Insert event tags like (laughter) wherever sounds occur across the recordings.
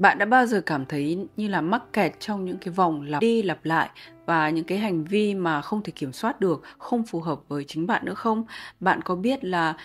Bạn đã bao giờ cảm thấy như là mắc kẹt trong những cái vòng lặp đi lặp lại và những cái hành vi mà không thể kiểm soát được, không phù hợp với chính bạn nữa không? Bạn có biết là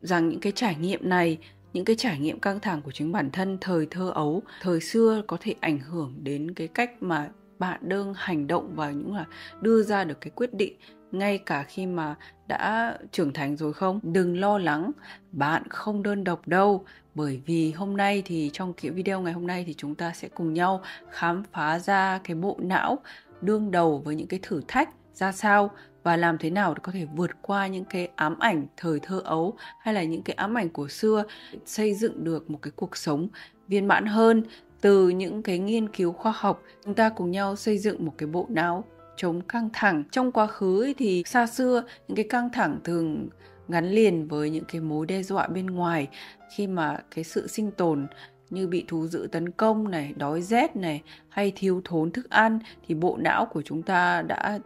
rằng những cái trải nghiệm này những cái trải nghiệm căng thẳng của chính bản thân thời thơ ấu thời xưa có thể ảnh hưởng đến cái cách mà bạn đương hành động và những là đưa ra được cái quyết định ngay cả khi mà đã trưởng thành rồi không đừng lo lắng bạn không đơn độc đâu bởi vì hôm nay thì trong cái video ngày hôm nay thì chúng ta sẽ cùng nhau khám phá ra cái bộ não đương đầu với những cái thử thách ra sao và làm thế nào để có thể vượt qua những cái ám ảnh thời thơ ấu hay là những cái ám ảnh của xưa xây dựng được một cái cuộc sống viên mãn hơn từ những cái nghiên cứu khoa học chúng ta cùng nhau xây dựng một cái bộ não chống căng thẳng trong quá khứ thì xa xưa những cái căng thẳng thường gắn liền với những cái mối đe dọa bên ngoài khi mà cái sự sinh tồn như bị thú dữ tấn công này, đói rét này hay thiếu thốn thức ăn thì bộ não của chúng ta đã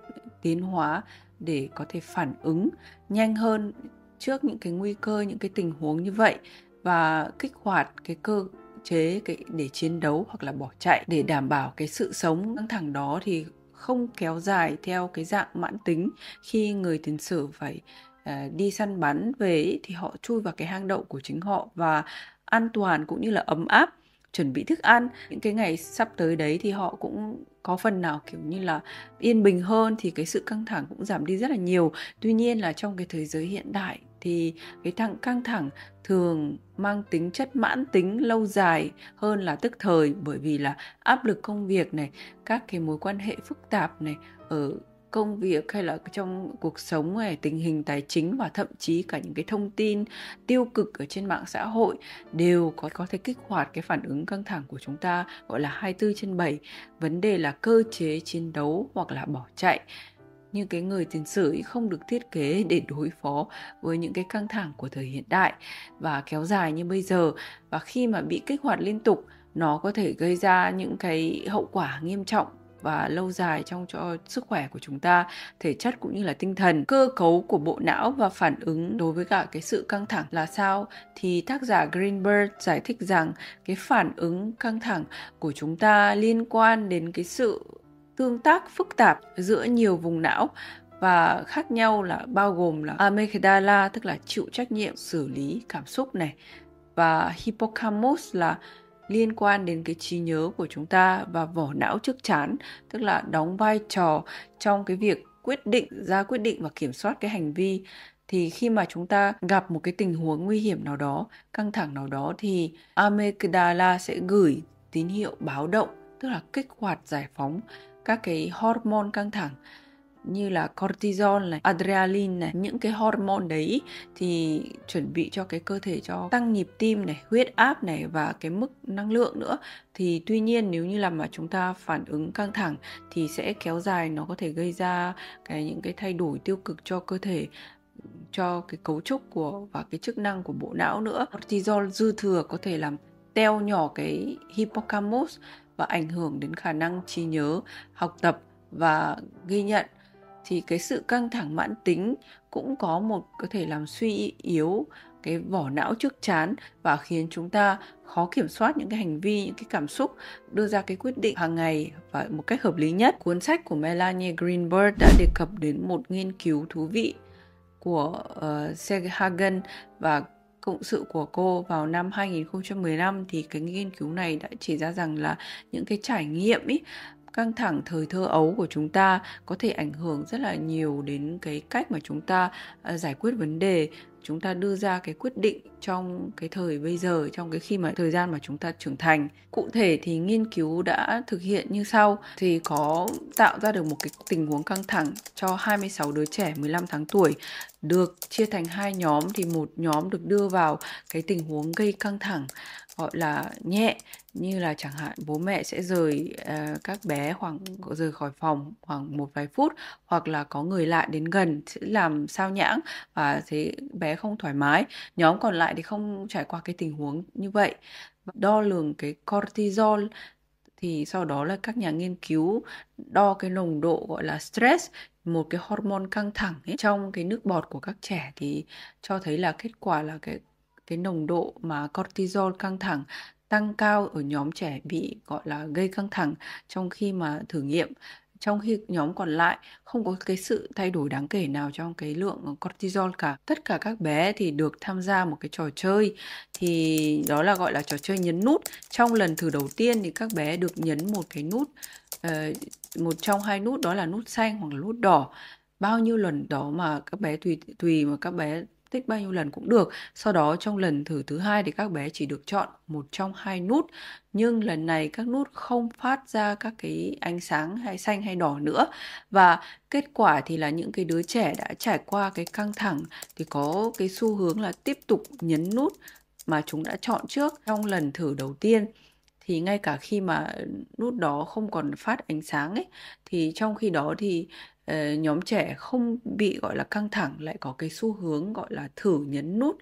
tiến hóa để có thể phản ứng nhanh hơn trước những cái nguy cơ, những cái tình huống như vậy và kích hoạt cái cơ chế cái để chiến đấu hoặc là bỏ chạy để đảm bảo cái sự sống căng thẳng đó thì không kéo dài theo cái dạng mãn tính khi người tiền sử phải uh, đi săn bắn về thì họ chui vào cái hang đậu của chính họ và an toàn cũng như là ấm áp chuẩn bị thức ăn những cái ngày sắp tới đấy thì họ cũng có phần nào kiểu như là yên bình hơn thì cái sự căng thẳng cũng giảm đi rất là nhiều tuy nhiên là trong cái thế giới hiện đại thì cái thằng căng thẳng thường mang tính chất mãn tính lâu dài hơn là tức thời bởi vì là áp lực công việc này các cái mối quan hệ phức tạp này ở công việc hay là trong cuộc sống này tình hình tài chính và thậm chí cả những cái thông tin tiêu cực ở trên mạng xã hội đều có có thể kích hoạt cái phản ứng căng thẳng của chúng ta gọi là 24 trên 7 vấn đề là cơ chế chiến đấu hoặc là bỏ chạy như cái người tiền sử không được thiết kế để đối phó với những cái căng thẳng của thời hiện đại và kéo dài như bây giờ và khi mà bị kích hoạt liên tục nó có thể gây ra những cái hậu quả nghiêm trọng và lâu dài trong cho sức khỏe của chúng ta, thể chất cũng như là tinh thần. Cơ cấu của bộ não và phản ứng đối với cả cái sự căng thẳng là sao? Thì tác giả Greenberg giải thích rằng cái phản ứng căng thẳng của chúng ta liên quan đến cái sự tương tác phức tạp giữa nhiều vùng não và khác nhau là bao gồm là amygdala tức là chịu trách nhiệm xử lý cảm xúc này và hippocampus là liên quan đến cái trí nhớ của chúng ta và vỏ não trước chán tức là đóng vai trò trong cái việc quyết định ra quyết định và kiểm soát cái hành vi thì khi mà chúng ta gặp một cái tình huống nguy hiểm nào đó căng thẳng nào đó thì amygdala sẽ gửi tín hiệu báo động tức là kích hoạt giải phóng các cái hormone căng thẳng như là cortisol này, adrenaline này, những cái hormone đấy thì chuẩn bị cho cái cơ thể cho tăng nhịp tim này, huyết áp này và cái mức năng lượng nữa. Thì tuy nhiên nếu như là mà chúng ta phản ứng căng thẳng thì sẽ kéo dài nó có thể gây ra cái những cái thay đổi tiêu cực cho cơ thể cho cái cấu trúc của và cái chức năng của bộ não nữa. Cortisol dư thừa có thể làm teo nhỏ cái hippocampus và ảnh hưởng đến khả năng trí nhớ học tập và ghi nhận thì cái sự căng thẳng mãn tính cũng có một có thể làm suy yếu cái vỏ não trước chán và khiến chúng ta khó kiểm soát những cái hành vi những cái cảm xúc đưa ra cái quyết định hàng ngày và một cách hợp lý nhất cuốn sách của Melanie Greenberg đã đề cập đến một nghiên cứu thú vị của uh, ờ, Seth và cộng sự của cô vào năm 2015 thì cái nghiên cứu này đã chỉ ra rằng là những cái trải nghiệm ý căng thẳng thời thơ ấu của chúng ta có thể ảnh hưởng rất là nhiều đến cái cách mà chúng ta à, giải quyết vấn đề chúng ta đưa ra cái quyết định trong cái thời bây giờ trong cái khi mà thời gian mà chúng ta trưởng thành cụ thể thì nghiên cứu đã thực hiện như sau thì có tạo ra được một cái tình huống căng thẳng cho 26 đứa trẻ 15 tháng tuổi được chia thành hai nhóm thì một nhóm được đưa vào cái tình huống gây căng thẳng gọi là nhẹ như là chẳng hạn bố mẹ sẽ rời uh, các bé khoảng rời khỏi phòng khoảng một vài phút hoặc là có người lạ đến gần sẽ làm sao nhãng và thế bé không thoải mái nhóm còn lại lại thì không trải qua cái tình huống như vậy đo lường cái cortisol thì sau đó là các nhà nghiên cứu đo cái nồng độ gọi là stress một cái hormone căng thẳng ấy, trong cái nước bọt của các trẻ thì cho thấy là kết quả là cái cái nồng độ mà cortisol căng thẳng tăng cao ở nhóm trẻ bị gọi là gây căng thẳng trong khi mà thử nghiệm trong khi nhóm còn lại không có cái sự thay đổi đáng kể nào trong cái lượng ờ, cortisol cả. Tất cả các bé thì được tham gia một cái trò chơi thì đó là gọi là trò chơi nhấn nút. Trong lần thử đầu tiên thì các bé được nhấn một cái nút ờ, một trong hai nút đó là nút xanh hoặc là nút đỏ bao nhiêu lần đó mà các bé tùy tùy mà các bé tích bao nhiêu lần cũng được. Sau đó trong lần thử thứ hai thì các bé chỉ được chọn một trong hai nút, nhưng lần này các nút không phát ra các cái ánh sáng hay xanh hay đỏ nữa. Và kết quả thì là những cái đứa trẻ đã trải qua cái căng thẳng thì có cái xu hướng là tiếp tục nhấn nút mà chúng đã chọn trước trong lần thử đầu tiên thì ngay cả khi mà nút đó không còn phát ánh sáng ấy thì trong khi đó thì Ờ, nhóm trẻ không bị gọi là căng thẳng lại có cái xu hướng gọi là thử nhấn nút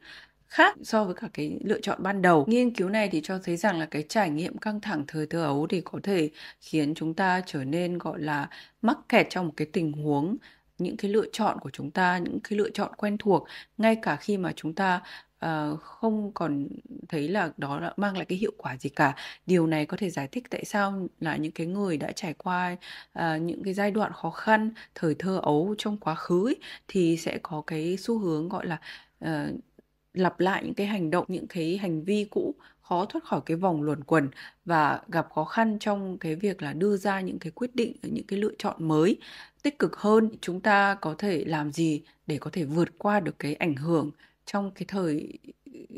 khác so với cả cái lựa chọn ban đầu. Nghiên cứu này thì cho thấy rằng là cái trải nghiệm căng thẳng thời thơ ấu thì có thể khiến chúng ta trở nên gọi là mắc kẹt trong một cái tình huống những cái lựa chọn của chúng ta những cái lựa chọn quen thuộc ngay cả khi mà chúng ta Ờ, không còn thấy là đó là mang lại cái hiệu quả gì cả. Điều này có thể giải thích tại sao là những cái người đã trải qua, à, những cái giai đoạn khó khăn, thời thơ ấu trong quá khứ ấy, thì sẽ có cái xu hướng, gọi là, ờ, lặp lại những cái hành động, những cái hành vi cũ, khó thoát khỏi cái vòng luẩn quẩn và gặp khó khăn trong cái việc là đưa ra những cái quyết định, những cái lựa chọn mới tích cực hơn. Chúng ta có thể làm gì để có thể vượt qua được cái ảnh hưởng trong cái thời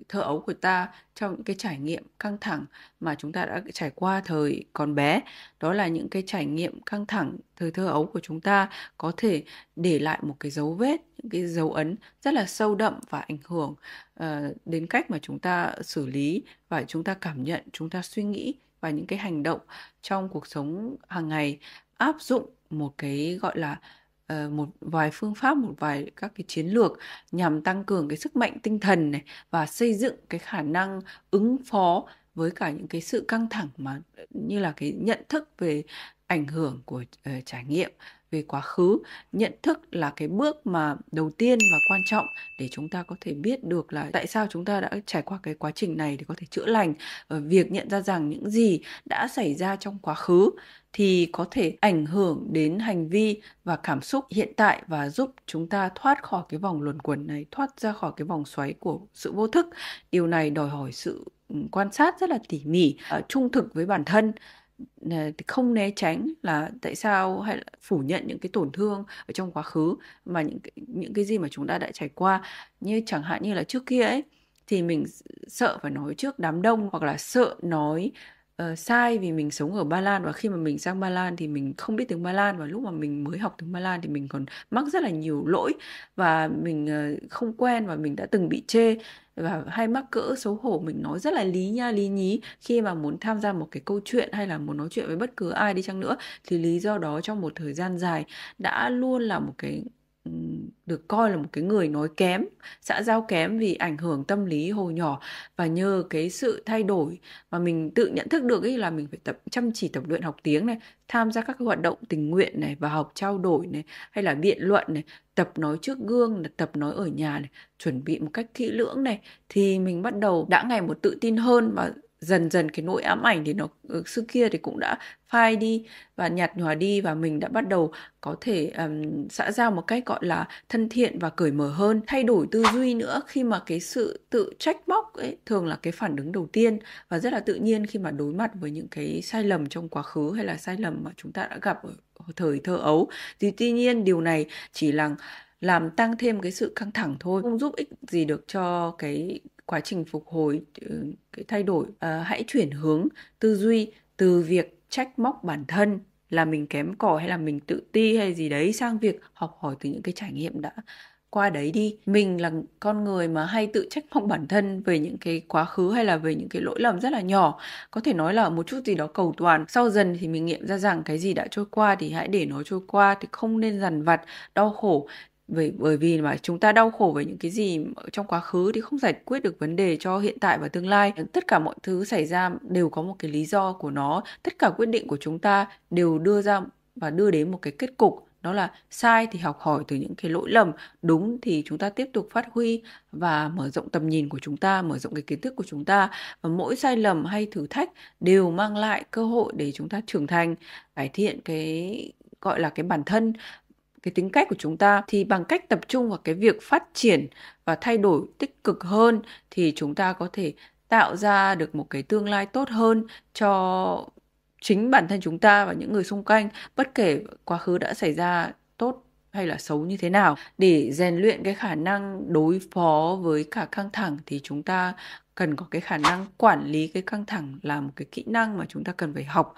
thơ ấu của ta trong những cái trải nghiệm căng thẳng mà chúng ta đã trải qua thời còn bé đó là những cái trải nghiệm căng thẳng thời thơ ấu của chúng ta có thể để lại một cái dấu vết những cái dấu ấn rất là sâu đậm và ảnh hưởng uh, đến cách mà chúng ta xử lý và chúng ta cảm nhận chúng ta suy nghĩ và những cái hành động trong cuộc sống hàng ngày áp dụng một cái gọi là Ờ, một vài phương pháp một vài các cái chiến lược nhằm tăng cường cái sức mạnh tinh thần này và xây dựng cái khả năng ứng phó với cả những cái sự căng thẳng mà như là cái nhận thức về ảnh hưởng của uh, trải nghiệm về quá khứ nhận thức là cái bước mà đầu tiên và quan trọng để chúng ta có thể biết được là tại sao chúng ta đã trải qua cái quá trình này để có thể chữa lành và ờ, việc nhận ra rằng những gì đã xảy ra trong quá khứ thì có thể ảnh hưởng đến hành vi và cảm xúc hiện tại và giúp chúng ta thoát khỏi cái vòng luẩn quẩn này thoát ra khỏi cái vòng xoáy của sự vô thức điều này đòi hỏi sự ừ, quan sát rất là tỉ mỉ ờ, trung thực với bản thân không né tránh là tại sao hay là phủ nhận những cái tổn thương ở trong quá khứ mà những những cái gì mà chúng ta đã trải qua như chẳng hạn như là trước kia ấy thì mình sợ phải nói trước đám đông hoặc là sợ nói uh, sai vì mình sống ở Ba Lan và khi mà mình sang Ba Lan thì mình không biết tiếng Ba Lan và lúc mà mình mới học tiếng Ba Lan thì mình còn mắc rất là nhiều lỗi và mình uh, không quen và mình đã từng bị chê và hay mắc cỡ xấu hổ mình nói rất là lý nha lý nhí khi mà muốn tham gia một cái câu chuyện hay là muốn nói chuyện với bất cứ ai đi chăng nữa thì lý do đó trong một thời gian dài đã luôn là một cái được coi là một cái người nói kém, xã giao kém vì ảnh hưởng tâm lý hồi nhỏ và nhờ cái sự thay đổi mà mình tự nhận thức được ấy là mình phải tập chăm chỉ tập luyện học tiếng này, tham gia các cái hoạt động tình nguyện này và học trao đổi này hay là biện luận này, tập nói trước gương là tập nói ở nhà này, chuẩn bị một cách kỹ lưỡng này thì mình bắt đầu đã ngày một tự tin hơn và dần dần cái nỗi ám ảnh thì nó ờ, xưa kia thì cũng đã phai đi và nhạt nhòa đi và mình đã bắt đầu có thể um, xã giao một cách gọi là thân thiện và cởi mở hơn thay đổi tư duy nữa khi mà cái sự tự trách móc ấy thường là cái phản ứng đầu tiên và rất là tự nhiên khi mà đối mặt với những cái sai lầm trong quá khứ hay là sai lầm mà chúng ta đã gặp ở thời thơ ấu thì tuy nhiên điều này chỉ là làm tăng thêm cái sự căng thẳng thôi không giúp ích gì được cho cái quá trình phục hồi ừ, cái thay đổi à, hãy chuyển hướng tư duy từ việc trách móc bản thân là mình kém cỏi hay là mình tự ti hay gì đấy sang việc học hỏi từ những cái trải nghiệm đã qua đấy đi mình là con người mà hay tự trách móc bản thân về những cái quá khứ hay là về những cái lỗi lầm rất là nhỏ có thể nói là một chút gì đó cầu toàn sau dần thì mình nghiệm ra rằng cái gì đã trôi qua thì hãy để nó trôi qua thì không nên dằn vặt đau khổ vì bởi vì mà chúng ta đau khổ về những cái gì trong quá khứ thì không giải quyết được vấn đề cho hiện tại và tương lai tất cả mọi thứ xảy ra đều có một cái lý do của nó tất cả quyết định của chúng ta đều đưa ra và đưa đến một cái kết cục đó là sai thì học hỏi từ những cái lỗi lầm đúng thì chúng ta tiếp tục phát huy và mở rộng tầm nhìn của chúng ta mở rộng cái kiến thức của chúng ta và mỗi sai lầm hay thử thách đều mang lại cơ hội để chúng ta trưởng thành cải thiện cái gọi là cái bản thân cái tính cách của chúng ta thì bằng cách tập trung vào cái việc phát triển và thay đổi tích cực hơn thì chúng ta có thể tạo ra được một cái tương lai tốt hơn cho chính bản thân chúng ta và những người xung quanh bất kể quá khứ đã xảy ra tốt hay là xấu như thế nào để rèn luyện cái khả năng đối phó với cả căng thẳng thì chúng ta cần có cái khả năng quản lý cái căng thẳng là một cái kỹ năng mà chúng ta cần phải học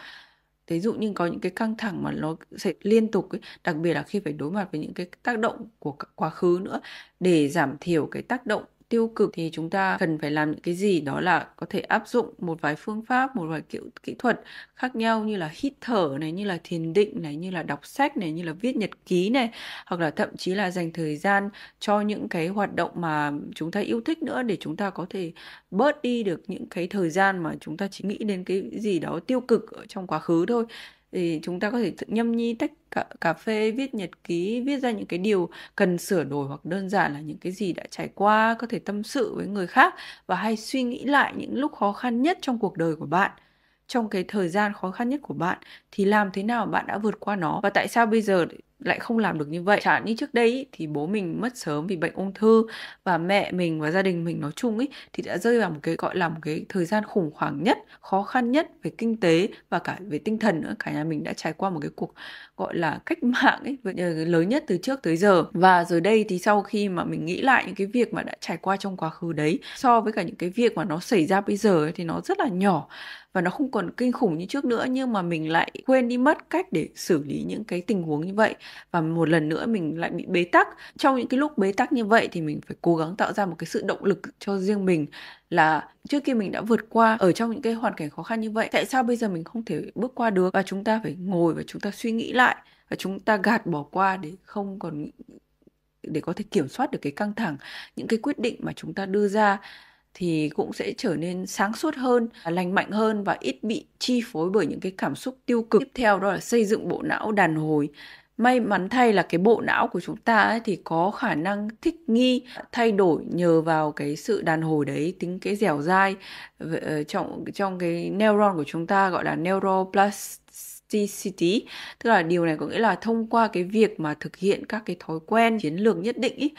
Ví dụ như có những cái căng thẳng mà nó sẽ liên tục ấy, đặc biệt là khi phải đối mặt với những cái tác động của quá khứ nữa để giảm thiểu cái tác động tiêu cực thì chúng ta cần phải làm những cái gì đó là có thể áp dụng một vài phương pháp một vài kiểu kỹ thuật khác nhau như là hít thở này như là thiền định này như là đọc sách này như là viết nhật ký này hoặc là thậm chí là dành thời gian cho những cái hoạt động mà chúng ta yêu thích nữa để chúng ta có thể bớt đi được những cái thời gian mà chúng ta chỉ nghĩ đến cái gì đó tiêu cực ở trong quá khứ thôi thì chúng ta có thể nhâm nhi tách cà, cà phê viết nhật ký viết ra những cái điều cần sửa đổi hoặc đơn giản là những cái gì đã trải qua có thể tâm sự với người khác và hay suy nghĩ lại những lúc khó khăn nhất trong cuộc đời của bạn trong cái thời gian khó khăn nhất của bạn thì làm thế nào bạn đã vượt qua nó và tại sao bây giờ lại không làm được như vậy chẳng như trước đây ý, thì bố mình mất sớm vì bệnh ung thư và mẹ mình và gia đình mình nói chung ấy thì đã rơi vào một cái gọi là một cái thời gian khủng hoảng nhất khó khăn nhất về kinh tế và cả về tinh thần nữa cả nhà mình đã trải qua một cái cuộc gọi là cách (laughs) mạng ấy ờ, lớn nhất từ trước tới giờ và rồi đây thì sau khi mà mình nghĩ lại những cái việc mà đã trải qua trong quá khứ đấy so với cả những cái việc mà nó xảy ra bây giờ ấy, thì nó rất là nhỏ và nó không còn kinh khủng như trước nữa nhưng mà mình lại quên đi mất cách để xử lý những cái tình huống như vậy và một lần nữa mình lại bị bế tắc trong những cái lúc bế tắc như vậy thì mình phải cố gắng tạo ra một cái sự động lực cho riêng mình là trước kia mình đã vượt qua ở trong những cái hoàn cảnh khó khăn như vậy tại sao bây giờ mình không thể bước qua được và chúng ta phải ngồi và chúng ta suy nghĩ lại và chúng ta gạt bỏ qua để không còn để có thể kiểm soát được cái căng thẳng những cái quyết định mà chúng ta đưa ra thì cũng sẽ trở nên sáng suốt hơn, lành mạnh hơn và ít bị chi phối bởi những cái cảm xúc tiêu cực. Tiếp theo đó là xây dựng bộ não đàn hồi. May mắn thay là cái bộ não của chúng ta ấy thì có khả năng thích nghi, thay đổi nhờ vào cái sự đàn hồi đấy, tính cái dẻo dai ờ, trong trong cái neuron của chúng ta gọi là neuroplasticity. Tức là điều này có nghĩa là thông qua cái việc mà thực hiện các cái thói quen chiến lược nhất định ý,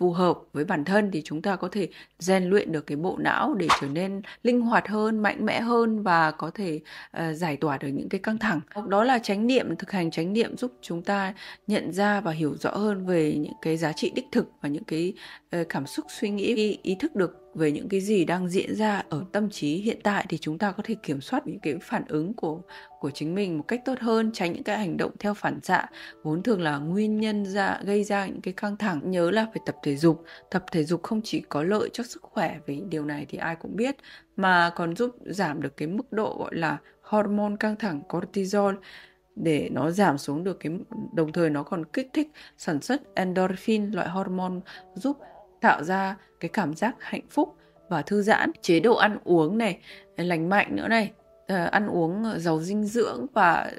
phù hợp với bản thân thì chúng ta có thể rèn luyện được cái bộ não để trở nên linh hoạt hơn mạnh mẽ hơn và có thể uh, giải tỏa được những cái căng thẳng đó là chánh niệm thực hành chánh niệm giúp chúng ta nhận ra và hiểu rõ hơn về những cái giá trị đích thực và những cái uh, cảm xúc suy nghĩ ý, ý thức được về những cái gì đang diễn ra ở tâm trí hiện tại thì chúng ta có thể kiểm soát những cái phản ứng của của chính mình một cách tốt hơn tránh những cái hành động theo phản xạ vốn thường là nguyên nhân ra gây ra những cái căng thẳng nhớ là phải tập thể dục tập thể dục không chỉ có lợi cho sức khỏe vì điều này thì ai cũng biết mà còn giúp giảm được cái mức độ gọi là hormone căng thẳng cortisol để nó giảm xuống được cái đồng thời nó còn kích thích sản xuất endorphin loại hormone giúp tạo ra cái cảm giác hạnh phúc và thư giãn chế độ ăn uống này lành mạnh nữa này à, ăn uống giàu dinh dưỡng và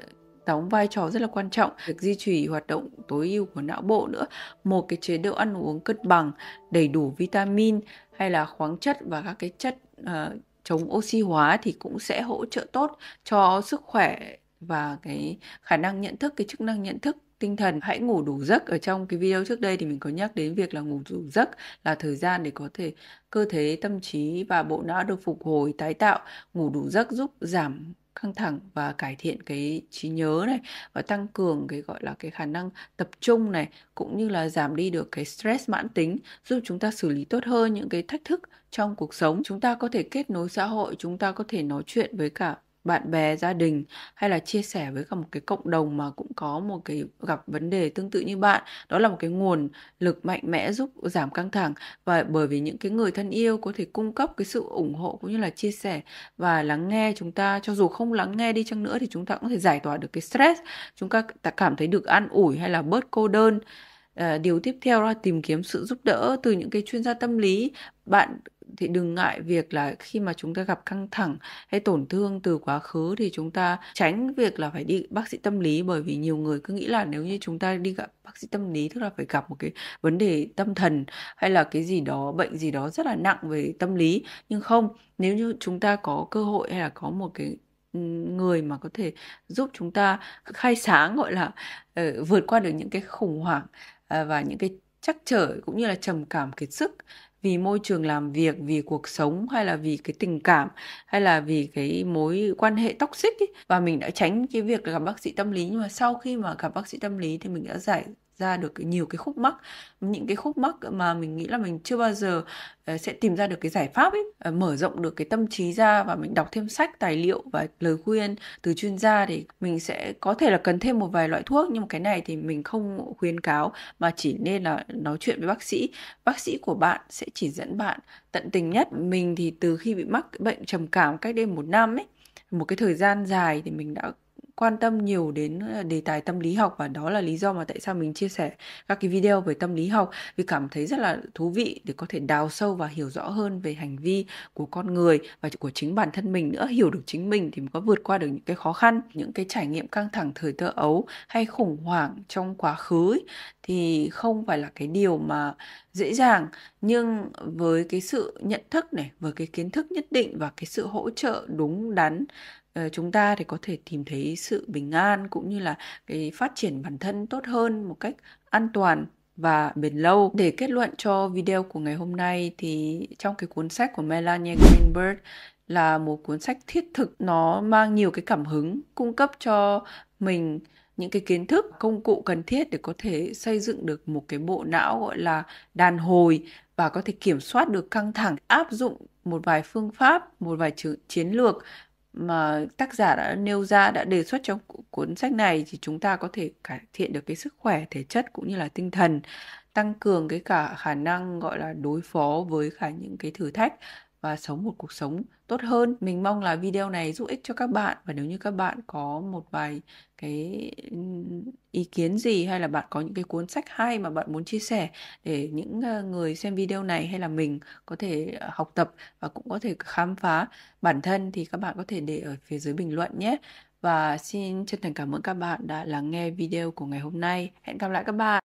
đóng vai trò rất là quan trọng việc duy trì hoạt động tối ưu của não bộ nữa một cái chế độ ăn uống cân bằng đầy đủ vitamin hay là khoáng chất và các cái chất uh, chống oxy hóa thì cũng sẽ hỗ trợ tốt cho sức khỏe và cái khả năng nhận thức cái chức năng nhận thức tinh thần hãy ngủ đủ giấc ở trong cái video trước đây thì mình có nhắc đến việc là ngủ đủ giấc là thời gian để có thể cơ thể tâm trí và bộ não được phục hồi tái tạo ngủ đủ giấc giúp giảm căng thẳng và cải thiện cái trí nhớ này và tăng cường cái gọi là cái khả năng tập trung này cũng như là giảm đi được cái stress mãn tính giúp chúng ta xử lý tốt hơn những cái thách thức trong cuộc sống chúng ta có thể kết nối xã hội chúng ta có thể nói chuyện với cả bạn bè gia đình hay là chia sẻ với cả một cái cộng đồng mà cũng có một cái gặp vấn đề tương tự như bạn đó là một cái nguồn lực mạnh mẽ giúp giảm căng thẳng và bởi vì những cái người thân yêu có thể cung cấp cái sự ủng hộ cũng như là chia sẻ và lắng nghe chúng ta cho dù không lắng nghe đi chăng nữa thì chúng ta cũng có thể giải tỏa được cái stress chúng ta cảm thấy được an ủi hay là bớt cô đơn À, điều tiếp theo là tìm kiếm sự giúp đỡ từ những cái chuyên gia tâm lý bạn thì đừng ngại việc là khi mà chúng ta gặp căng thẳng hay tổn thương từ quá khứ thì chúng ta tránh việc là phải đi bác sĩ tâm lý bởi vì nhiều người cứ nghĩ là nếu như chúng ta đi gặp bác sĩ tâm lý tức là phải gặp một cái vấn đề tâm thần hay là cái gì đó bệnh gì đó rất là nặng về tâm lý nhưng không nếu như chúng ta có cơ hội hay là có một cái người mà có thể giúp chúng ta khai sáng gọi là uh, vượt qua được những cái khủng hoảng uh, và những cái chắc trở cũng như là trầm cảm kiệt sức vì môi trường làm việc vì cuộc sống hay là vì cái tình cảm hay là vì cái mối quan hệ toxic ấy. và mình đã tránh cái việc gặp bác sĩ tâm lý nhưng mà sau khi mà gặp bác sĩ tâm lý thì mình đã giải ra được nhiều cái khúc mắc những cái khúc mắc mà mình nghĩ là mình chưa bao giờ ờ, sẽ tìm ra được cái giải pháp ấy ờ, mở rộng được cái tâm trí ra và mình đọc thêm sách tài liệu và lời khuyên từ chuyên gia thì mình sẽ có thể là cần thêm một vài loại thuốc nhưng mà cái này thì mình không khuyến cáo mà chỉ nên là nói chuyện với bác sĩ bác sĩ của bạn sẽ chỉ dẫn bạn tận tình nhất mình thì từ khi bị mắc bệnh trầm cảm cách đây một năm ấy một cái thời gian dài thì mình đã quan tâm nhiều đến ờ, đề tài tâm lý học và đó là lý do mà tại sao mình chia sẻ các cái video về tâm lý học vì cảm thấy rất là thú vị để có thể đào sâu và hiểu rõ hơn về hành vi của con người và của chính bản thân mình nữa hiểu được chính mình thì mới có vượt qua được những cái khó khăn những cái trải nghiệm căng thẳng thời thơ ấu hay khủng hoảng trong quá khứ ấy, thì không phải là cái điều mà dễ dàng nhưng với cái sự nhận thức này với cái kiến thức nhất định và cái sự hỗ trợ đúng đắn Ờ, chúng ta thì có thể tìm thấy sự bình an cũng như là cái phát triển bản thân tốt hơn một cách an toàn và bền lâu. Để kết luận cho video của ngày hôm nay thì trong cái cuốn sách của Melania Greenberg là một cuốn sách thiết thực nó mang nhiều cái cảm hứng cung cấp cho mình những cái kiến thức công cụ cần thiết để có thể xây dựng được một cái bộ não gọi là đàn hồi và có thể kiểm soát được căng thẳng áp dụng một vài phương pháp một vài chiến lược mà tác giả đã nêu ra đã đề xuất trong cuốn sách này thì chúng ta có thể cải thiện được cái sức khỏe thể chất cũng như là tinh thần tăng cường cái cả khả năng gọi là đối phó với cả những cái thử thách và sống một cuộc sống tốt hơn. Mình mong là video này giúp ích cho các bạn và nếu như các bạn có một vài cái ừ, ý kiến gì hay là bạn có những cái cuốn sách hay mà bạn muốn chia sẻ để những ờ, người xem video này hay là mình có thể ờ, học tập và cũng có thể khám phá bản thân thì các bạn có thể để ở phía dưới bình luận nhé. Và xin chân thành cảm ơn các bạn đã lắng nghe video của ngày hôm nay. Hẹn gặp lại các bạn.